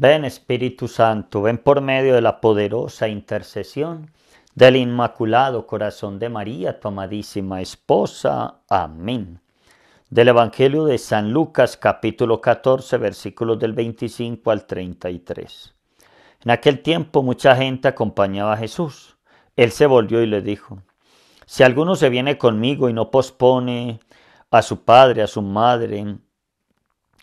Ven Espíritu Santo, ven por medio de la poderosa intercesión del Inmaculado Corazón de María, tu amadísima esposa. Amén. Del Evangelio de San Lucas capítulo 14 versículos del 25 al 33. En aquel tiempo mucha gente acompañaba a Jesús. Él se volvió y le dijo, si alguno se viene conmigo y no pospone a su padre, a su madre,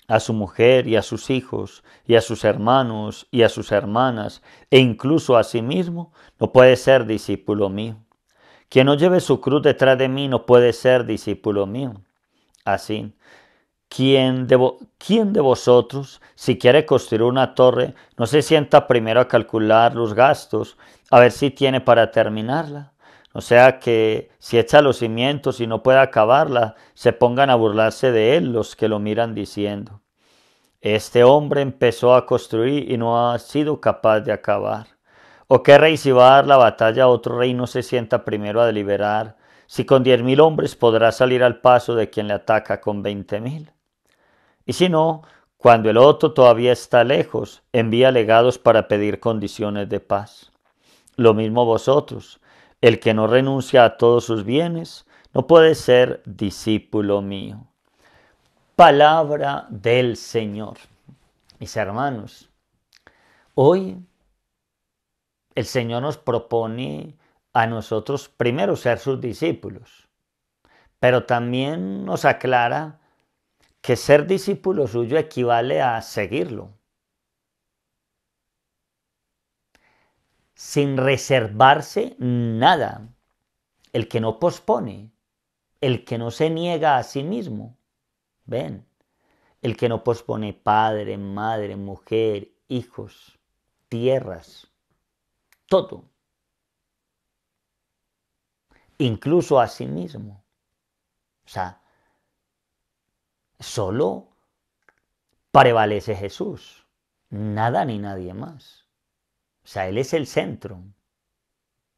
a su mujer y a sus hijos y a sus hermanos y a sus hermanas e incluso a sí mismo, no puede ser discípulo mío. Quien no lleve su cruz detrás de mí no puede ser discípulo mío. Así, ¿quién de, vosotros, si quiere construir una torre, no se sienta primero a calcular los gastos, a ver si tiene para terminarla? O sea que si echa los cimientos y no puede acabarla, se pongan a burlarse de él los que lo miran diciendo, este hombre empezó a construir y no ha sido capaz de acabar. ¿O qué rey si va a dar la batalla a otro rey no se sienta primero a deliberar? Si con diez mil hombres podrá salir al paso de quien le ataca con veinte mil. Y si no, cuando el otro todavía está lejos, envía legados para pedir condiciones de paz. Lo mismo vosotros, el que no renuncia a todos sus bienes no puede ser discípulo mío. Palabra del Señor. Mis hermanos, hoy el Señor nos propone a nosotros primero ser sus discípulos, pero también nos aclara que ser discípulo suyo equivale a seguirlo. sin reservarse nada. El que no pospone, el que no se niega a sí mismo. Ven, el que no pospone padre, madre, mujer, hijos, tierras, todo. Incluso a sí mismo. O sea, solo prevalece Jesús, nada ni nadie más. O sea, Él es el centro,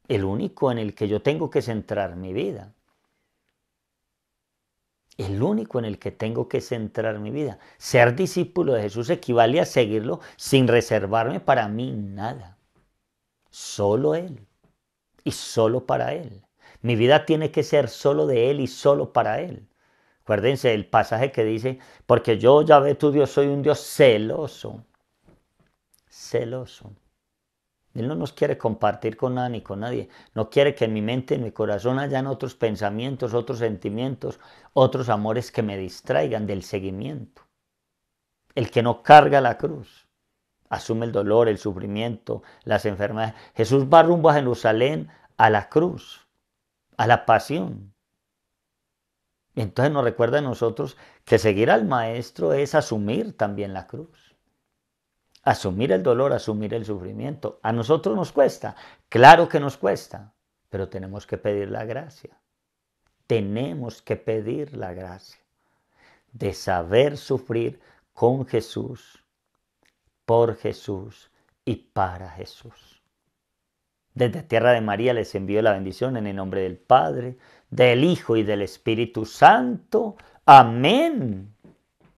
el único en el que yo tengo que centrar mi vida. El único en el que tengo que centrar mi vida. Ser discípulo de Jesús equivale a seguirlo sin reservarme para mí nada. Solo Él. Y solo para Él. Mi vida tiene que ser solo de Él y solo para Él. Acuérdense el pasaje que dice, porque yo, ya Yahvé tu Dios, soy un Dios celoso. Celoso. Él no nos quiere compartir con nada ni con nadie. No quiere que en mi mente, en mi corazón hayan otros pensamientos, otros sentimientos, otros amores que me distraigan del seguimiento. El que no carga la cruz, asume el dolor, el sufrimiento, las enfermedades. Jesús va rumbo a Jerusalén, a la cruz, a la pasión. Entonces nos recuerda a nosotros que seguir al Maestro es asumir también la cruz asumir el dolor, asumir el sufrimiento. A nosotros nos cuesta, claro que nos cuesta, pero tenemos que pedir la gracia. Tenemos que pedir la gracia de saber sufrir con Jesús, por Jesús y para Jesús. Desde Tierra de María les envío la bendición en el nombre del Padre, del Hijo y del Espíritu Santo. Amén.